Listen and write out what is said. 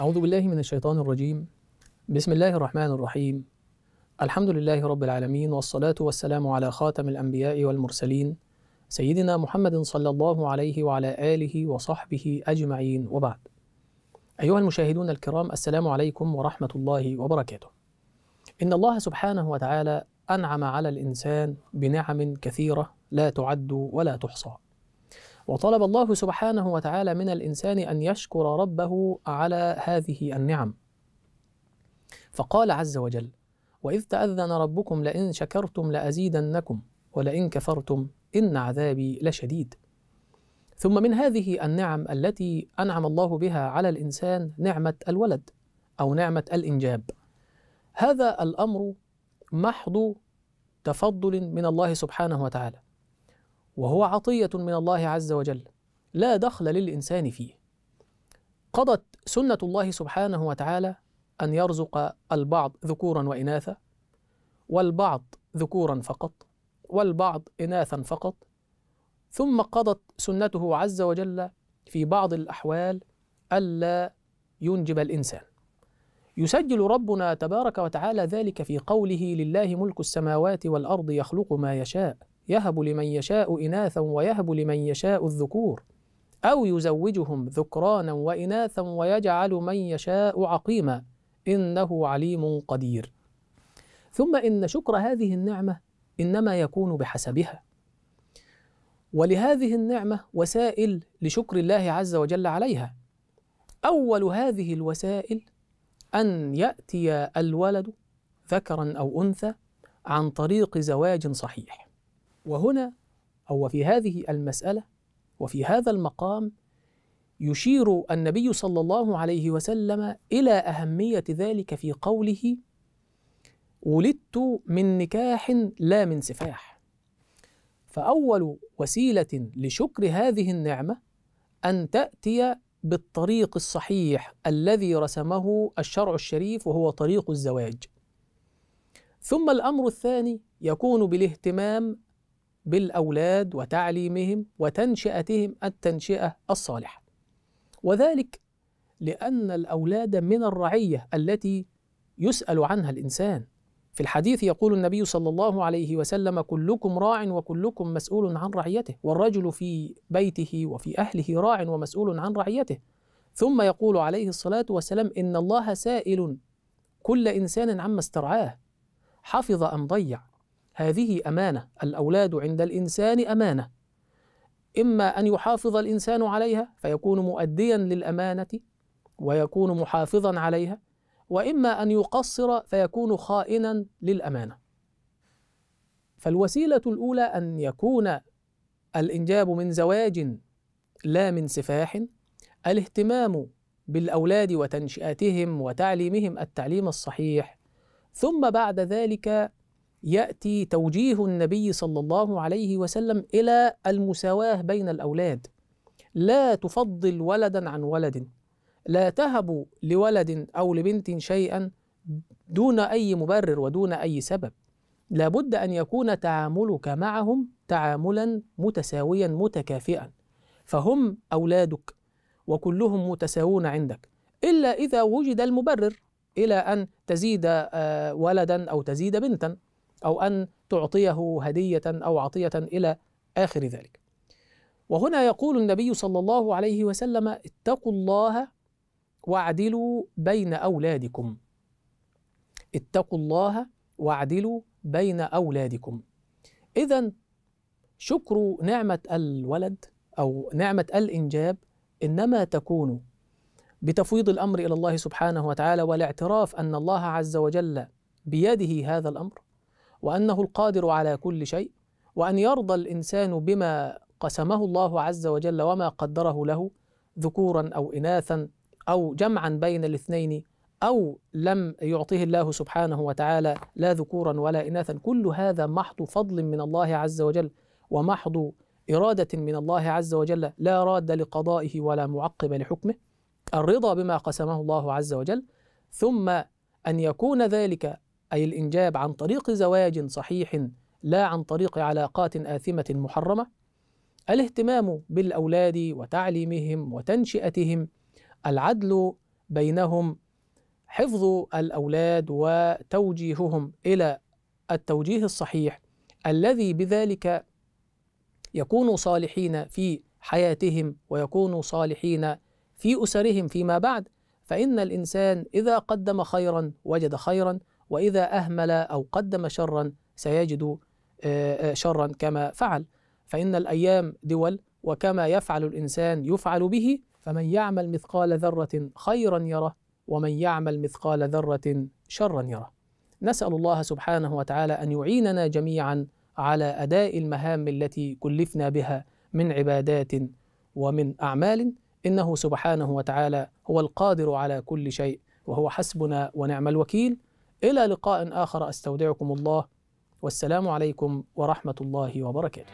أعوذ بالله من الشيطان الرجيم بسم الله الرحمن الرحيم الحمد لله رب العالمين والصلاة والسلام على خاتم الأنبياء والمرسلين سيدنا محمد صلى الله عليه وعلى آله وصحبه أجمعين وبعد أيها المشاهدون الكرام السلام عليكم ورحمة الله وبركاته إن الله سبحانه وتعالى أنعم على الإنسان بنعم كثيرة لا تعد ولا تحصى وطلب الله سبحانه وتعالى من الإنسان أن يشكر ربه على هذه النعم فقال عز وجل وإذ تأذن ربكم لئن شكرتم لأزيدنكم ولئن كفرتم إن عذابي لشديد ثم من هذه النعم التي أنعم الله بها على الإنسان نعمة الولد أو نعمة الإنجاب هذا الأمر محض تفضل من الله سبحانه وتعالى وهو عطية من الله عز وجل لا دخل للإنسان فيه قضت سنة الله سبحانه وتعالى أن يرزق البعض ذكورا وإناثا والبعض ذكورا فقط والبعض إناثا فقط ثم قضت سنته عز وجل في بعض الأحوال ألا ينجب الإنسان يسجل ربنا تبارك وتعالى ذلك في قوله لله ملك السماوات والأرض يخلق ما يشاء يهب لمن يشاء إناثا ويهب لمن يشاء الذكور أو يزوجهم ذكرانا وإناثا ويجعل من يشاء عقيما إنه عليم قدير ثم إن شكر هذه النعمة إنما يكون بحسبها ولهذه النعمة وسائل لشكر الله عز وجل عليها أول هذه الوسائل أن يأتي الولد ذكرا أو أنثى عن طريق زواج صحيح وهنا أو في هذه المسألة وفي هذا المقام يشير النبي صلى الله عليه وسلم إلى أهمية ذلك في قوله ولدت من نكاح لا من سفاح فأول وسيلة لشكر هذه النعمة أن تأتي بالطريق الصحيح الذي رسمه الشرع الشريف وهو طريق الزواج ثم الأمر الثاني يكون بالاهتمام بالاولاد وتعليمهم وتنشئتهم التنشئه الصالحه وذلك لان الاولاد من الرعيه التي يسال عنها الانسان في الحديث يقول النبي صلى الله عليه وسلم كلكم راع وكلكم مسؤول عن رعيته والرجل في بيته وفي اهله راع ومسؤول عن رعيته ثم يقول عليه الصلاه والسلام ان الله سائل كل انسان عما استرعاه حفظ ام ضيع هذه امانه الاولاد عند الانسان امانه اما ان يحافظ الانسان عليها فيكون مؤديا للامانه ويكون محافظا عليها واما ان يقصر فيكون خائنا للامانه فالوسيله الاولى ان يكون الانجاب من زواج لا من سفاح الاهتمام بالاولاد وتنشئتهم وتعليمهم التعليم الصحيح ثم بعد ذلك ياتي توجيه النبي صلى الله عليه وسلم الى المساواه بين الاولاد لا تفضل ولدا عن ولد لا تهب لولد او لبنت شيئا دون اي مبرر ودون اي سبب لابد ان يكون تعاملك معهم تعاملا متساويا متكافئا فهم اولادك وكلهم متساوون عندك الا اذا وجد المبرر الى ان تزيد آه، ولدا او تزيد بنتا أو أن تعطيه هدية أو عطية إلى آخر ذلك وهنا يقول النبي صلى الله عليه وسلم اتقوا الله واعدلوا بين أولادكم اتقوا الله واعدلوا بين أولادكم إذا شكر نعمة الولد أو نعمة الإنجاب إنما تكون بتفويض الأمر إلى الله سبحانه وتعالى والاعتراف أن الله عز وجل بيده هذا الأمر وانه القادر على كل شيء وان يرضى الانسان بما قسمه الله عز وجل وما قدره له ذكورا او اناثا او جمعا بين الاثنين او لم يعطه الله سبحانه وتعالى لا ذكورا ولا اناثا كل هذا محض فضل من الله عز وجل ومحض اراده من الله عز وجل لا راد لقضائه ولا معقب لحكمه الرضا بما قسمه الله عز وجل ثم ان يكون ذلك أي الإنجاب عن طريق زواج صحيح لا عن طريق علاقات آثمة محرمة الاهتمام بالأولاد وتعليمهم وتنشئتهم العدل بينهم حفظ الأولاد وتوجيههم إلى التوجيه الصحيح الذي بذلك يكونوا صالحين في حياتهم ويكونوا صالحين في أسرهم فيما بعد فإن الإنسان إذا قدم خيرا وجد خيرا وإذا أهمل أو قدم شرا سيجد آه، آه، شرا كما فعل فإن الأيام دول وكما يفعل الإنسان يفعل به فمن يعمل مثقال ذرة خيرا يره ومن يعمل مثقال ذرة شرا يره نسأل الله سبحانه وتعالى أن يعيننا جميعا على أداء المهام التي كلفنا بها من عبادات ومن أعمال إنه سبحانه وتعالى هو القادر على كل شيء وهو حسبنا ونعم الوكيل إلى لقاء آخر أستودعكم الله والسلام عليكم ورحمة الله وبركاته